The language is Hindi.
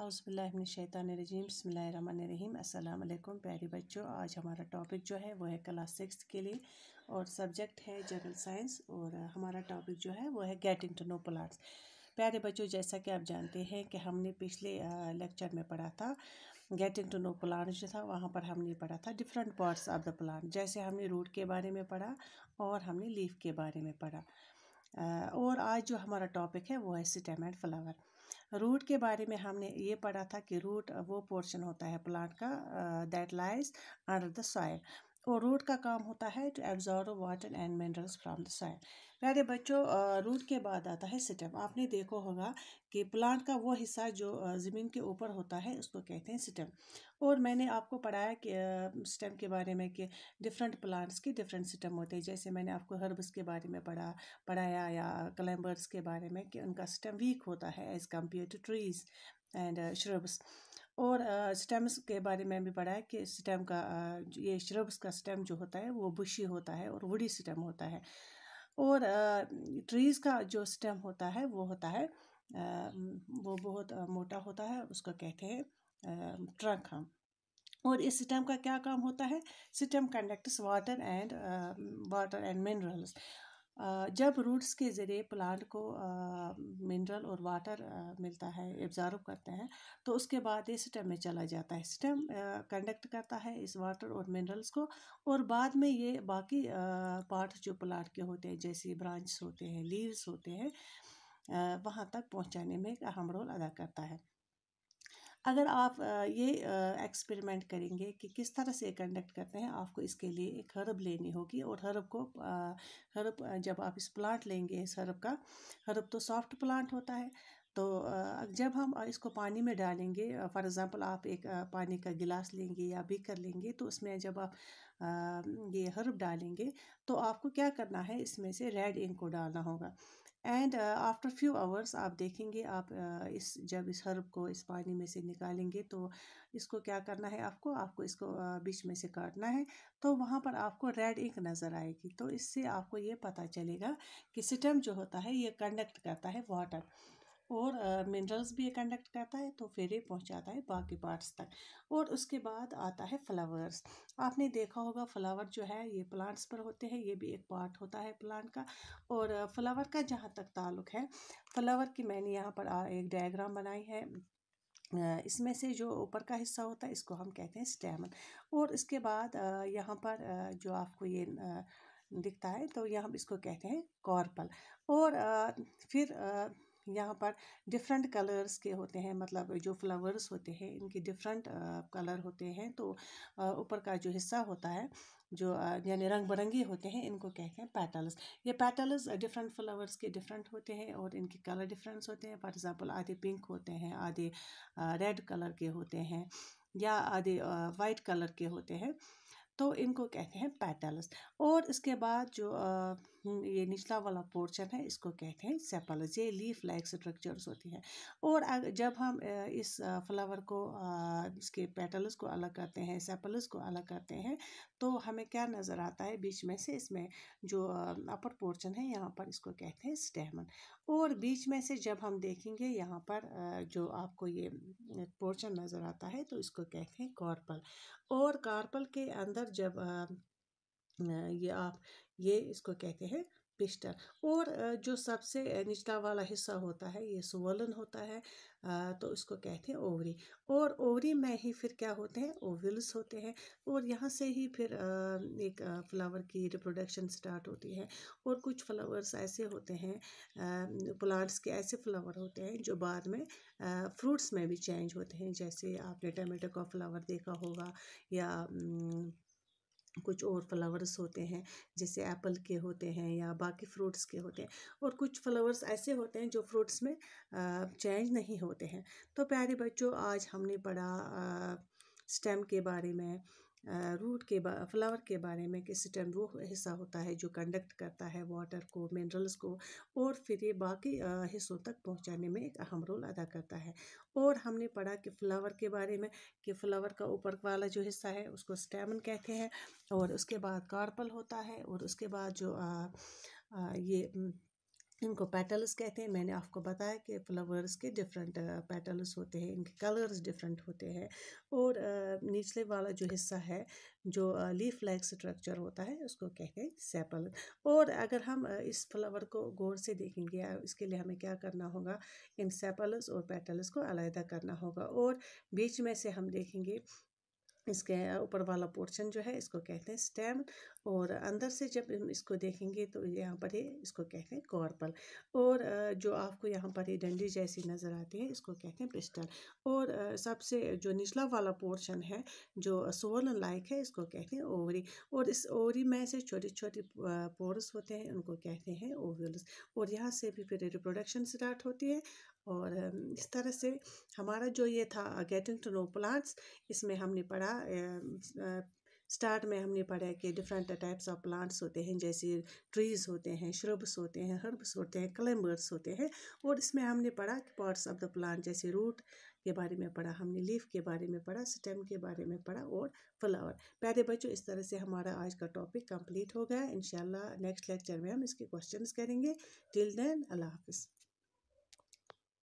अस्सलाम वालेकुम अल्लाम प्यारे बच्चों आज हमारा टॉपिक जो है वो है क्लास सिक्स के लिए और सब्जेक्ट है जनरल साइंस और हमारा टॉपिक जो है वो है गेटिंग टू नो प्लांट्स प्यारे बच्चों जैसा कि आप जानते हैं कि हमने पिछले लेक्चर में पढ़ा था गेटिंग टू नो प्लांट्स जो था वहाँ पर हमने पढ़ा था different parts of the plant जैसे हमने रूट के बारे में पढ़ा और हमने लीफ के बारे में पढ़ा और आज जो हमारा टॉपिक है वो है स्टेम एंड फ्लावर रूट के बारे में हमने ये पढ़ा था कि रूट वो पोर्शन होता है प्लांट का that lies under the soil और रूट का काम होता है to absorb water and minerals from the soil प्यारे बच्चों रूट के बाद आता है स्टेम आपने देखो होगा कि प्लांट का वो हिस्सा जो ज़मीन के ऊपर होता है उसको कहते हैं स्टेम और मैंने आपको पढ़ाया कि स्टेम के बारे में कि डिफरेंट प्लांट्स के डिफरेंट स्टेम होते हैं जैसे मैंने आपको हर्ब्स के बारे में पढ़ा पढ़ाया या क्लाइंबर्स के बारे में कि उनका स्टेम वीक होता है as compare to trees and shrubs uh, और स्टेम्स के बारे में भी पढ़ा है कि स्टेम का ये श्रब्स का स्टेम जो होता है वो बुशी होता है और वुडी स्टेम होता है और ट्रीज़ का जो स्टेम होता है वो होता है वो बहुत मोटा होता है उसको कहते हैं ट्रंक हम और इस स्टेम का क्या काम होता है stem conducts water and water and minerals जब रूट्स के ज़रिए प्लांट को मिनरल और वाटर मिलता है एब्ज़ार्व करते हैं तो उसके बाद ये स्टेम में चला जाता है स्टेम कंडक्ट करता है इस वाटर और मिनरल्स को और बाद में ये बाकी पार्ट जो प्लांट के होते हैं जैसे ब्रांच होते हैं लीव्स होते हैं वहाँ तक पहुँचाने में एक अहम रोल अदा करता है अगर आप ये एक्सपेरिमेंट करेंगे कि किस तरह से कंडक्ट करते हैं आपको इसके लिए एक हर्ब लेनी होगी और हर्ब को हर्ब जब आप इस प्लांट लेंगे इस हर्ब का हर्ब तो सॉफ्ट प्लांट होता है तो जब हम इसको पानी में डालेंगे फॉर एग्ज़ाम्पल आप एक पानी का गिलास लेंगे या बीकर लेंगे तो उसमें जब आप ये हर्ब डालेंगे तो आपको क्या करना है इसमें से रेड इंक को डालना होगा एंड आफ्टर फ्यू आवर्स आप देखेंगे आप uh, इस जब इस हर्ब को इस पानी में से निकालेंगे तो इसको क्या करना है आपको आपको इसको uh, बीच में से काटना है तो वहाँ पर आपको रेड इंक नज़र आएगी तो इससे आपको ये पता चलेगा कि सिटम जो होता है ये कंडक्ट करता है वाटर और मिनरल्स भी कंडक्ट करता है तो फिर ये पहुँचाता है बाकी पार्ट्स तक और उसके बाद आता है फ्लावर्स आपने देखा होगा फ्लावर जो है ये प्लांट्स पर होते हैं ये भी एक पार्ट होता है प्लांट का और फ्लावर का जहाँ तक ताल्लुक है फ्लावर की मैंने यहाँ पर एक डायग्राम बनाई है इसमें से जो ऊपर का हिस्सा होता है इसको हम कहते हैं स्टेमन और इसके बाद यहाँ पर जो आपको ये दिखता है तो यहाँ इसको कहते हैं कॉर्पल और फिर यहाँ पर डिफरेंट कलर्स के होते हैं मतलब जो फ्लावर्स होते हैं इनके डिफरेंट कलर होते हैं तो ऊपर का जो हिस्सा होता है जो यानी रंग बिरंगे होते हैं इनको कहते हैं पैटल्स ये पैटल्स डिफरेंट फ्लावर्स के डिफरेंट होते हैं और इनके कलर डिफरेंस होते हैं फॉर एग्ज़ाम्पल आधे पिंक होते हैं आधे रेड कलर के होते हैं या आधे वाइट कलर के होते हैं तो इनको कहते हैं पैटल्स और इसके बाद जो आ, हम्म, ये निचला वाला पोर्शन है इसको कहते हैं सेपल्स ये लीफ लाइक स्ट्रक्चर्स होती है और जब हम इस फ्लावर को आ, इसके पेटल्स को अलग करते हैं सेपल्स को अलग करते हैं तो हमें क्या नज़र आता है बीच में से इसमें जो अपर पोर्शन है यहाँ पर इसको कहते हैं स्टेमन और बीच में से जब हम देखेंगे यहाँ पर जो आपको ये पोर्शन नज़र आता है तो इसको कहते हैं कॉर्पल और कार्पल के अंदर जब ये आप ये इसको कहते हैं पिस्टन और जो सबसे निचला वाला हिस्सा होता है ये सुवलन होता है तो इसको कहते हैं ओवरी और ओवरी में ही फिर क्या होते हैं ओविल्स होते हैं और यहाँ से ही फिर एक फ्लावर की रिप्रोडक्शन स्टार्ट होती है और कुछ फ्लावर्स ऐसे होते हैं प्लांट्स के ऐसे फ्लावर होते हैं जो बाद में फ्रूट्स में भी चेंज होते हैं जैसे आपने टमाटो का फ्लावर देखा होगा या कुछ और फ्लावर्स होते हैं जैसे एप्पल के होते हैं या बाकी फ्रूट्स के होते हैं और कुछ फ्लावर्स ऐसे होते हैं जो फ्रूट्स में चेंज नहीं होते हैं तो प्यारे बच्चों आज हमने पढ़ा स्टेम के बारे में रूट के फ्लावर के बारे में कि टर्म वो हिस्सा होता है जो कंडक्ट करता है वाटर को मिनरल्स को और फिर ये बाकी हिस्सों तक पहुंचाने में एक अहम रोल अदा करता है और हमने पढ़ा कि फ्लावर के बारे में कि फ्लावर का ऊपर वाला जो हिस्सा है उसको स्टेमन कहते हैं और उसके बाद कार्पल होता है और उसके बाद जो आ, आ, ये इनको पेटल्स कहते हैं मैंने आपको बताया कि फ्लावर्स के डिफरेंट पेटल्स होते हैं इनके कलर्स डिफरेंट होते हैं और निचले वाला जो हिस्सा है जो लीफ लाइक स्ट्रक्चर होता है उसको कहते हैं सेपल और अगर हम इस फ्लावर को गौर से देखेंगे इसके लिए हमें क्या करना होगा इन सेपल्स और पेटल्स को अलहदा करना होगा और बीच में से हम देखेंगे इसके ऊपर वाला पोर्शन जो है इसको कहते हैं स्टेम और अंदर से जब इसको देखेंगे तो यहाँ पर ही इसको कहते हैं कॉर्पल और जो आपको यहाँ पर ही डंडी जैसी नज़र आती है इसको कहते हैं पिस्टल और सबसे जो निचला वाला पोर्शन है जो सोलन लाइक है इसको कहते हैं ओवरी और इस ओवरी में से छोटे छोटे पोर्स होते हैं उनको कहते हैं ओव्यूल्स और यहाँ से भी फिर रिप्रोडक्शन स्टार्ट होती है और इस तरह से हमारा जो ये था गेटिंग टू नो प्लांट्स इसमें हमने पढ़ा था स्टार्ट में हमने पढ़ा कि डिफरेंट टाइप्स ऑफ प्लांट्स होते हैं जैसे ट्रीज़ होते हैं श्रब्स होते हैं हर्ब्स होते हैं क्लेम्बर्स होते हैं और इसमें हमने पढ़ा कि पार्ट्स ऑफ द प्लांट जैसे रूट के बारे में पढ़ा हमने लीफ के बारे में पढ़ा स्टेम के बारे में पढ़ा और फ्लावर प्यारे बच्चों इस तरह से हमारा आज का टॉपिक कंप्लीट हो गया इन नेक्स्ट लेक्चर में हम इसके क्वेश्चन करेंगे टिल देन अल्लाह हाफिज़